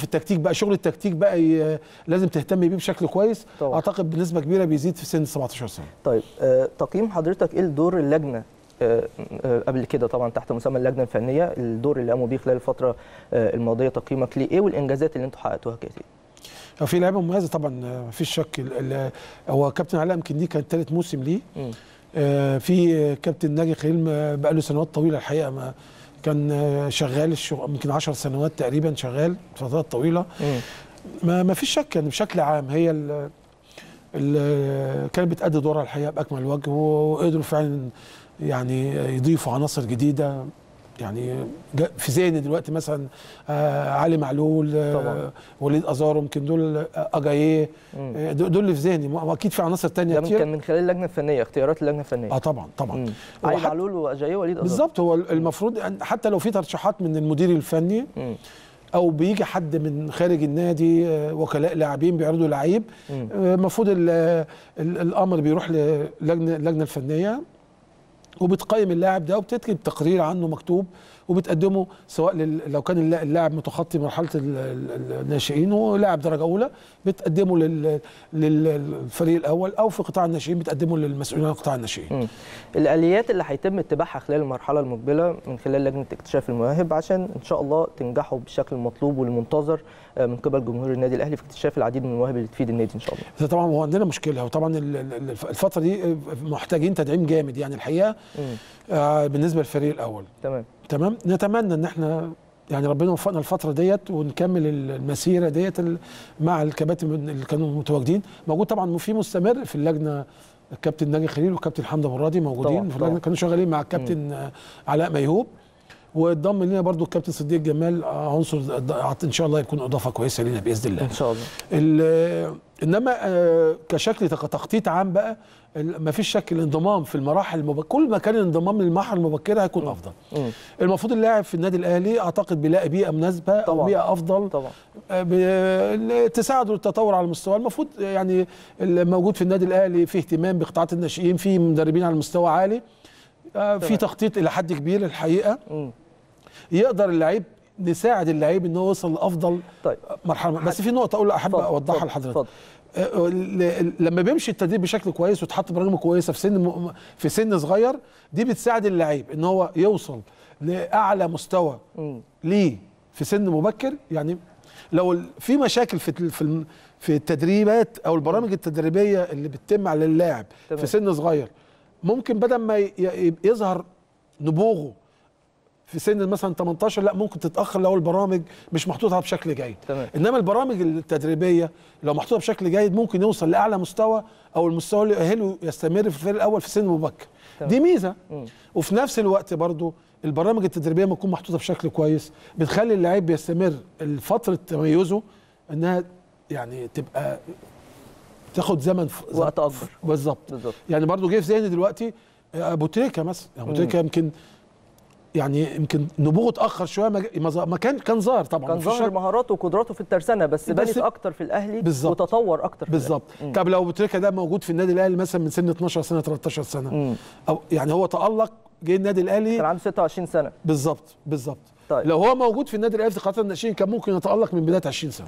في التكتيك بقى شغل التكتيك بقى ي... لازم تهتم بيه بشكل كويس طبعا. اعتقد بنسبه كبيره بيزيد في سن 17 سنه طيب آه تقييم حضرتك ايه دور اللجنه آه آه قبل كده طبعا تحت مسمى اللجنه الفنيه الدور اللي قاموا بيه خلال الفتره آه الماضيه تقييمك ليه ايه والانجازات اللي انتوا حققتوها هو في لعيبه مميزه طبعا آه، مفيش شك هو كابتن علاء يمكن دي كان ثالث موسم ليه آه، في كابتن ناجي خليل آه، بقى له سنوات طويله الحقيقه ما كان شغال يمكن 10 سنوات تقريبا شغال فترات طويله ما ما فيش شك يعني بشكل عام هي ال كانت بتأدي دورها الحقيقه باكمل وجه وقدروا فعلا يعني يضيفوا عناصر جديده يعني في ذهني دلوقتي مثلا آه علي معلول آه وليد ازارو يمكن دول اجاييه آه, آه،, آه، دول اللي في ذهني واكيد في عناصر ثانيه كتير كان من خلال اللجنه الفنيه اختيارات اللجنه الفنيه اه طبعا طبعا علي معلول واجاييه وليد ازارو بالظبط هو المفروض يعني حتى لو في ترشيحات من المدير الفني او بيجي حد من خارج النادي آه، وكلاء لاعبين بيعرضوا لعيب المفروض الامر بيروح للجنه اللجنه الفنيه وبتقيم اللاعب ده وبتكتب تقرير عنه مكتوب وبتقدمه سواء لل... لو كان اللاعب متخطي مرحله الناشئين ولاعب درجه اولى بتقدمه لل... للفريق الاول او في قطاع الناشئين بتقدمه للمسؤولين عن قطاع الناشئين. مم. الاليات اللي هيتم اتباعها خلال المرحله المقبله من خلال لجنه اكتشاف المواهب عشان ان شاء الله تنجحوا بالشكل المطلوب والمنتظر آه، من قبل جمهور النادي الاهلي في اكتشاف العديد من المواهب اللي تفيد النادي ان شاء الله. طبعا هو عندنا مشكله وطبعا الفتره دي آه، محتاجين تدعيم جامد يعني الحقيقه آه بالنسبه للفريق الاول تمام تمام نتمنى ان احنا يعني ربنا وفقنا الفتره ديت ونكمل المسيره ديت مع الكباتن اللي كانوا متواجدين موجود طبعا في مستمر في اللجنه الكابتن ناجي خليل والكابتن حمد ابو راضي موجودين طبعا. في اللجنه كانوا شغالين مع الكابتن علاء ميهوب وانضم لنا برضو الكابتن صديق جمال عنصر ان شاء الله يكون اضافه كويسه لنا باذن الله ان شاء الله انما آه، كشكل تخطيط عام بقى ما فيش شك الانضمام في المراحل المبكرة كل ما كان الانضمام للمرحله المبكره هيكون افضل مم. المفروض اللاعب في النادي الاهلي اعتقد بيلاقي بيئه مناسبه طبعا. او بيئه افضل طبعا آه، تساعده للتطور على المستوى المفروض آه، يعني الموجود في النادي الاهلي في اهتمام بقطاعات الناشئين في مدربين على مستوى عالي في تخطيط الى حد كبير الحقيقه مم. يقدر اللعيب نساعد اللعيب ان هو يوصل لافضل طيب. مرحله بس في نقطه اقول احب اوضحها لحضرتك أه، أه، لما بيمشي التدريب بشكل كويس وتحط برامج كويسه في سن في سن صغير دي بتساعد اللعيب ان هو يوصل لاعلى مستوى ليه في سن مبكر يعني لو في مشاكل في في التدريبات او البرامج التدريبيه اللي بتتم على اللاعب في سن صغير ممكن بدل ما يظهر نبوغه في سن مثلا 18 لا ممكن تتاخر لو البرامج مش محطوطه بشكل جيد تمام. انما البرامج التدريبيه لو محطوطه بشكل جيد ممكن يوصل لاعلى مستوى او المستوى اللي يؤهله يستمر في الفريق الاول في سن مبكر دي ميزه م. وفي نفس الوقت برضو البرامج التدريبيه ما تكون محطوطه بشكل كويس بتخلي اللاعب بيستمر فتره تميزه انها يعني تبقى تاخد زمن وقت اكبر بالظبط يعني برضو جه في ذهني دلوقتي آه، ابو تريكه مثلا ابو تريكه يمكن يعني يمكن نبوغه اتاخر شويه ما كان كان ظاهر طبعا كان ظاهر مهاراته وقدراته في الترسانه بس, بس بنت اكتر في الاهلي بالزبط. وتطور اكتر بالظبط طب لو بوتريكا ده موجود في النادي الاهلي مثلا من سن 12 سنه 13 سنه مم. او يعني هو تالق جه النادي الاهلي كان عنده 26 سنه بالظبط بالظبط طيب. لو هو موجود في النادي الاهلي في قطاع الناشئين كان ممكن يتالق من بدايه 20 سنه